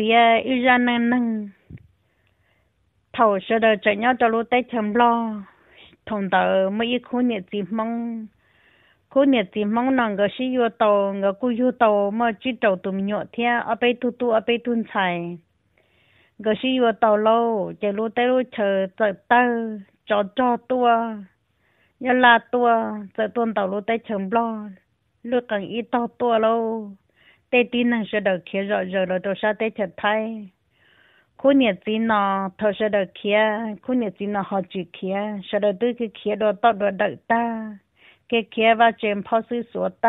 bia y ra nâng nâng thầu sơ đờ chạy nhau cho lô tay chấm lo thùng tờ mấy y khu nhiệt gì mong khu nhiệt gì mong nàng gờ sĩ vô tàu gờ cu vô tàu mà chỉ trầu tụm nhọ thia ở bên tu tu ở bên tuôn xài gờ sĩ vô tàu lâu chạy lô tay lô chờ chờ tơ cho cho tua nhớ là tua chờ tuôn tàu lô tay chấm lo lúc càng ít to tua lâu 带地能拾到钱，若拾了多少带去太，过年节呢，他拾到钱，过年节呢好几天，说了都去拾了，到处都带。给拾完就跑水所带。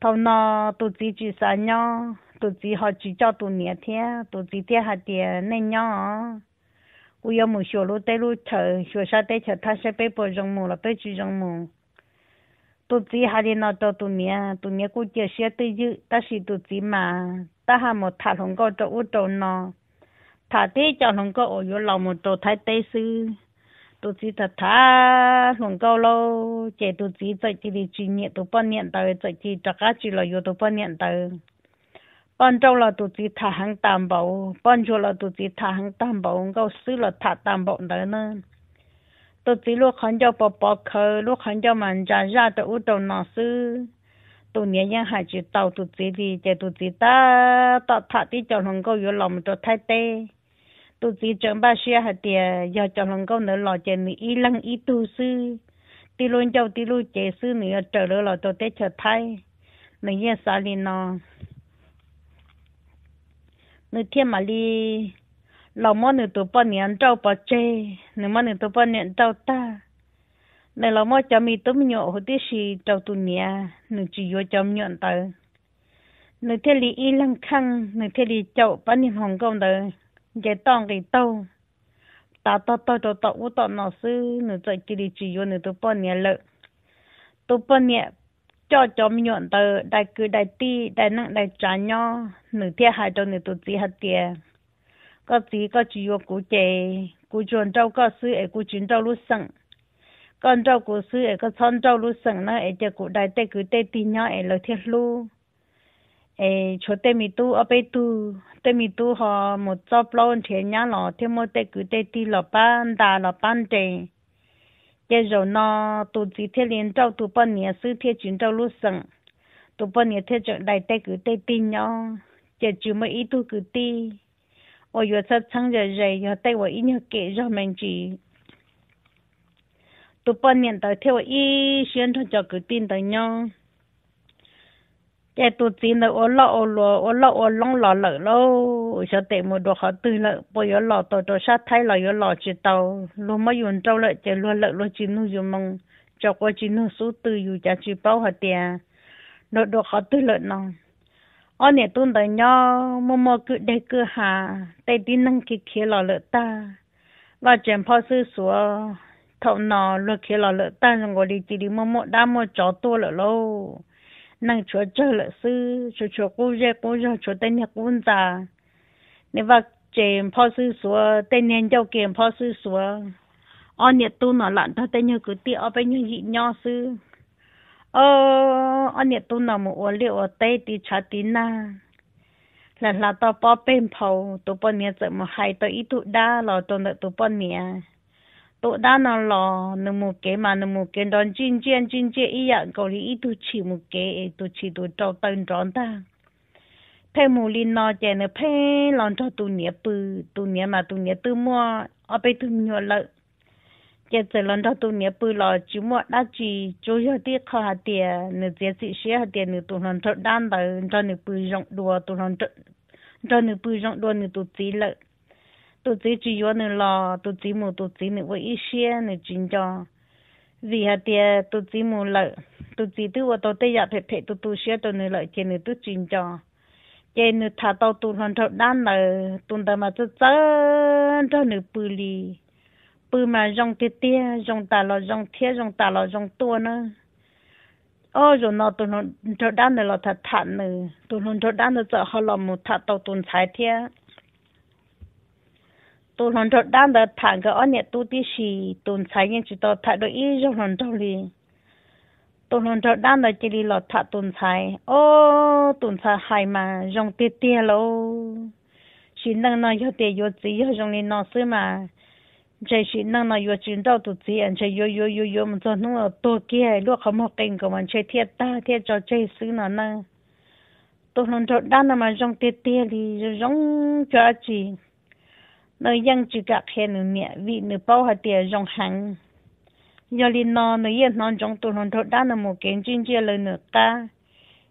他呢，都自己上尿，都自己好几粥，都尿天，都自己带哈那奶尿。我要么小路带路吃，学校带吃，他先别包张馍了，带几人馍。tu chỉ hai đi nó cho tu nia tu nia cũng chưa xe tới chứ ta chỉ tu chỉ mà ta hà một thả không có cho u cho nó thả thế cho không có ở chỗ lòng một chỗ thái tây sư tu chỉ thật thả không có lâu chế tu chỉ chạy chỉ đi chỉ niệm tu bao niệm tới chạy chỉ chắc cả chỉ là vô tu bao niệm tới ban đầu là tu chỉ thả hàng tam bảo ban chỗ là tu chỉ thả hàng tam bảo ngô sư là thả tam bảo đấy nè tôi chỉ lúc khán cho bỏ bỏ khờ lúc khán cho mình trả ra tôi u đầu nó sư tôi nhớ nhớ hai chữ tàu tôi chỉ đi chạy tôi chỉ ta ta thả đi cho lòng câu yếu lòng cho thay tê tôi chỉ chẳng ba xe hạt tiền giờ cho lòng câu nữa lo chạy nữ y lăng y tu sư tí luôn cho tí luôn chạy sư nữa trở lỡ là tôi tết trở thay nữ yên xa lên nó nữ thiên mà đi lão 老莫你多半年照把这，你莫你多半年照大，你老莫家咪多鸟或者是照多年，你只有家鸟的，你这里一两看，你这里照把你红光的，也当给到。ta ta lão mi ta ta ta u ta nó sư nó chạy chỉ đi chỉ vô nó tu bao nhiêu lợ tu bao nhiêu cho cho mình nhận tờ đại cứ đại ti đại nặng đại trả nhau nửa thiên hai cho nửa tu chỉ hạt tiền có tí có chỉ có cú chè cú chuẩn trâu có sư ấy cú chuyển trâu lúc sẵn con trâu cú sư ấy có son trâu lúc sẵn nó ấy cho đại tê cứ tê tí nhỏ ấy lời thiết lu ấy chỗ tê mi tu ở bên tu tê mi tu họ một chóp lon thiệt nhá lọ thêm một tê cứ tê tí lọ ban đà lọ ban chè rồi nó tu chỉ thiết liên trâu tu bao nhiêu sư thiết chuyển trâu lúc sẵn tu bao nhiêu thiết đại tê cứ tê tí nhỏ giờ chỉ mới ít tu cứ tí 我有时趁着热要带我一年给热门去。都半年到天我一宣传叫个店的呢，这都真的我老我老我老我弄老了喽，小弟们都好对了，不要老到到沙滩了要老知道，如没用着了就落了落去弄就弄，叫过去弄手对有家去包好点，那都好对了呢。ở nè tuần đời nhau mò mò cứ để cứ hà tay đi nâng kia kia lò lợ ta và chuyện phao sư sủa thầu nọ lợ kia lò ta rồi ngồi đi chỉ đi mò mò đa mò chó tua lợ lâu nâng chúa chơi lợ sư chúa chúa cô dê cô dê chúa tay nhạc quân ta nếu và chuyện phao sư sủa tay nén châu kiện phao sư sủa ở nè tuần nó lặn ta tay nhạc cứ tiệt ở bên nhạc nhị nhau sư ờ anh nhật tôi nằm ở liệu ở tây thì chả tin na là là tao bỏ bên phầu tụi bọn nhật giờ mà hay tao ít tụi đa là tụi nợ tụi bọn nhật tụi đa nó là nó một cái mà nó một cái đón chín chín chín chín ý ạ có lý ít tụi chỉ một cái tụi chỉ tụi trâu tên tròn ta phê mù linh nó chè nó phê lòng cho tụi nhật bự tụi nhật mà tụi nhật tự mua ở bên tụi nhật lợi giờ giờ lần đầu tôi nhớ bữa lò chú mọ đã chỉ chú hiểu đi khó hạt tiền nửa giờ chỉ xé hạt tiền nửa tôi lần trước đan đầu cho nửa bữa rộng đùa tôi lần trước cho nửa bữa rộng đùa nửa tôi chỉ lợi tôi chỉ chỉ yếu nửa lò tôi chỉ mù tôi chỉ nửa với ít xé nửa chính cho vì hạt tiền tôi chỉ mù lợi tôi chỉ tôi tôi tây giờ phải phải tôi tôi xé tôi nửa lợi trên nửa tôi chính cho trên nửa thà tôi tôi lần trước đan đầu tôi đã mà tôi chơi cho nửa bữa lì bư mà rong tia tia rong tà lò rong thia rong tà lò rong tua nữa ô rồi nó tụi nó cho đan này là thật thật nữa tụi nó cho đan là sợ họ làm một thật tàu tụi trái thia tụi nó cho đan là thật cái ông nhẹ tụi tí xì tụi trái nhưng chỉ tao thật đôi ý rồi nó đâu đi tụi nó cho đan là chỉ đi là thật tụi trái ô tụi trái hay mà rong tia tia lâu chỉ năng nó cho tiền vô gì cho rong lên nó xí mà 这是那那要知道都这样，这有有有有么子弄了多给，落好么跟个完全天大天找这事呢呢，都能找到那么用点点的用着急，那样子个看你呢，为你包下点用行，要你那那也那种都能找到那么跟进去了呢个。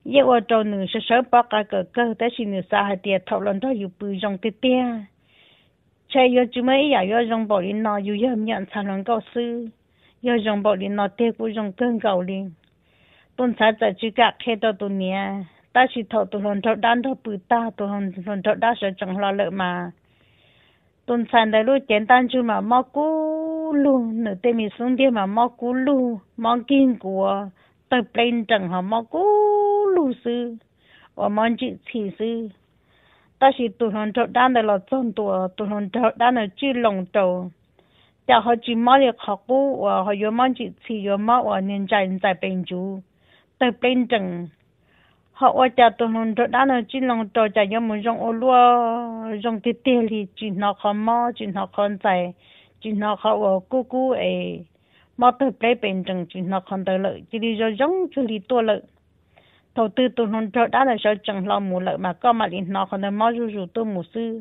也我找你是手把个个个，但是你啥还点讨论到有不用的点。chạy yo chú mấy ya yo rong bỏ đi nó yo yo miệng sản lượng cao sư yo rong bảo đi nó tê cú rong cơn cầu đi tuần sáng giờ chú cả khi đó tụi nè ta chỉ thầu tụi hồn thầu đan thầu bự ta tụi hồn hồn thầu đa sợ chẳng lo lợi mà tuần sáng đấy lúc chén tan chú mà mò cú lu nửa tê mi xuống đi mà mò cú lu mò kinh của tôi plain chẳng họ mò cú lu sư và mò chị chỉ sư 但是独龙舟带来了众多，独龙舟带来巨龙舟，然后就没有考过，我学完就去学，我人家人在滨州，在变种，好我家独生子带来了巨量多，就要么上我罗上的店力，转学看猫，转学看在，转学看我姑姑诶，没得变变种，转学看到老，这里就养这里多了。đầu tư tụ hôn trợ đã là sợ chẳng lo mù lợi mà có mà linh nó còn nó rủ rủ tôi mù sư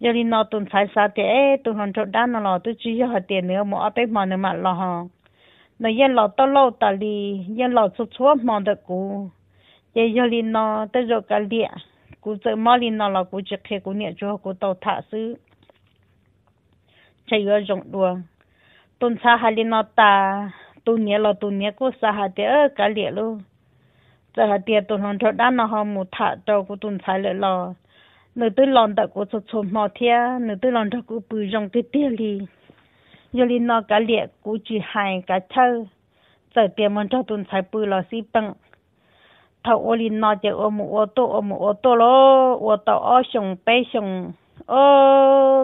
giờ linh nó tụn sai sa thế tụ hôn trợ đã nó lo tôi chỉ hợp tiền nữa mà ở bên mà nữa mà lo hả nó yên lo tao lo ta đi yên lo chút chút mà được cú giờ giờ linh nó tới rồi cả địa cú tự mà linh nó lo cú chỉ khi cú nhận cho cú tàu thả sư chạy ở rộng đùa tụn sa hai linh nó ta tụn nè lo tụn nè cú sa hai thế cả địa luôn giờ là tiền tụi nó cho đan nó họ một thả cho cô tụi phải lại lo nữ tư lon tại cô sốt sốt mò thia nữ tư lon cho cô bự trong cái tiền đi giờ đi nó cả liệt cô chỉ hai cả thơ giờ tiền mình cho tụi phải bự lo xí bằng thầu ô linh nó chỉ ô một ô tô ô một ô tô lo ô tàu ô sùng bê sùng ô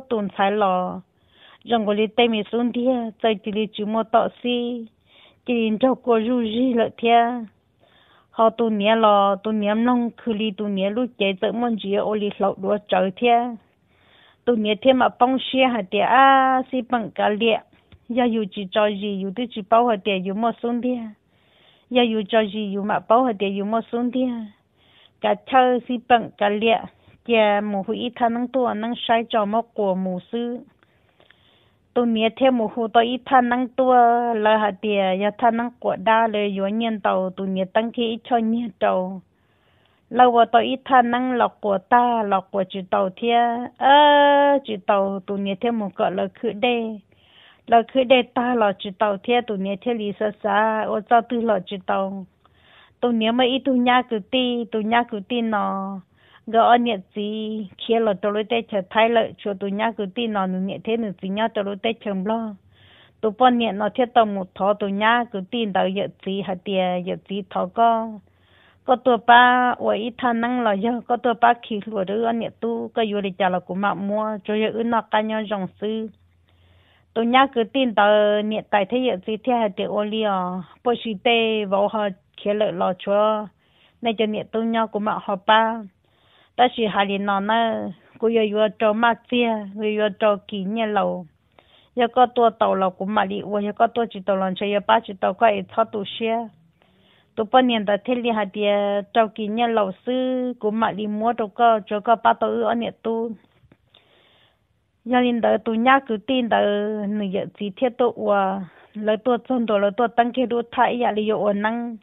tụi phải lo rằng cô đi tây mi xuống thia giờ chỉ đi chú mò tọt xí chỉ cho cô rú rú lợi thia họ tu nhẹ lo tu nhẹ nông khử li tu nhẹ lúc chạy tự mong chỉ ô li lậu đua trời thế tu nhẹ thế mà bông xe hạt địa à si bằng cả liệt giờ dù chỉ cho gì dù tôi chỉ bao hạt địa dù mua xuống đi giờ dù cho gì dù mà bao hạt địa dù mua xuống đi cả thơ si bằng cả liệt giờ mù hủy thằng năng tua năng sai cho mọc của mù sư tu mía theo mù hồ tôi ít than năng tua là hạt tiền ya than năng quả đa là yếu nhiên tàu tu mía tăng khi ít cho nhiên tàu lâu vợ tôi ít than năng lọc của ta lọc của chủ tàu thia ơ chủ tàu tu mía theo mù cỡ là khử đê là khử đê ta là chủ tàu thia tu mía theo lý sơ xa cho tư là chủ tàu tu mía mà ít tu nhá cử ti tu nhá cử ti nó gỡ anh nhẹ gì kia là tôi lấy tay thay lại cho tôi nhá cứ tin nó nhẹ thế nữa nhá tôi lấy tay chờ lo tôi bọn nhẹ nó thiết tao một thọ tôi nhá cứ tin tao nhẹ gì hạt tiền nhẹ gì thọ có ba ở ít thằng năng là giờ ba khi lúa đứa anh nhẹ tu có vô trả là cũng mà mua cho giờ nó cá nhau dòng sư nhá cứ tin tao nhẹ tại thế nhẹ gì thế hạt tiền ô li à bơ sĩ họ kia lợi lo cho nên cho nhẹ tôi nhá cũng mà họ ba ta chỉ hà li nó na cô yêu yêu cho má chia cô yêu cho kỹ nhà lâu yêu có tua tàu lâu cũng mà đi yêu có tua chỉ lần chơi yêu ba chỉ tàu có ít thao tu xe tu bao ta thế li hà địa cho kỹ nhà lâu sư cũng mà đi mua cho có cho có ba tàu ở nhà tu nhà linh đời tu nhá cứ tin đời người gì thiết tu à lời tu trong đó lời tu tăng kia tu thay nhà li yêu năng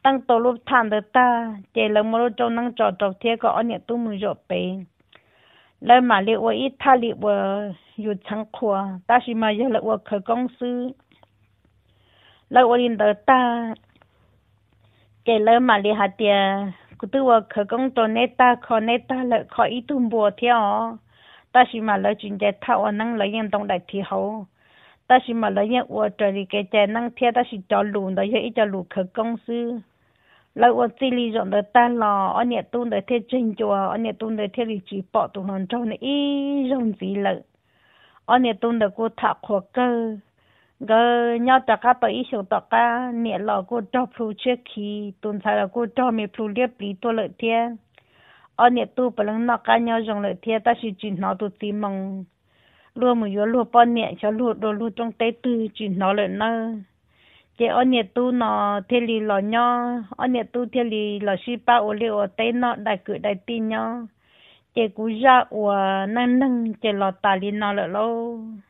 当导游谈的大，接了么多就能找到这个，阿年都没落病。来马里我一踏里我越辛苦，但是嘛有了我开公司，来我领导大，接了马里好点，我都我开工作那大开那大了开一顿补贴哦，但是嘛了现在踏我能来运动来提好。ta chỉ mà lấy nhau ở trời thì cái chè năng thiệt ta chỉ cho lùn đó giờ ít cho lùn khởi công sư lấy ở chỉ lý dọn đời ta lò ở nhà tu đời thế chân chùa ở nhà tu đời thế lý chỉ bỏ tụ hòn trâu này ít dòng gì lợ ở nhà tu đời cô thả khổ cơ gờ nhau ta cá tới ít xong ta cá nhà lò cô cho phu trước khi tuần sau là cô cho mi phu liếp lý tu lợi thiên ở nhà tu bằng nó cá nhau dòng lợi thiên ta chỉ chỉ nó tu tìm mong lúa mà yếu lúa nhẹ cho lúa đồ lúa trong tay tư chỉ nó lại nó chị ông nhẹ tu nó thiên lý lò nho ông nhẹ tu thiên lý lò si ba ô liu tay nó đại cử đại tin nho chị cú ra ủa nâng nâng chị lò tà li nó lại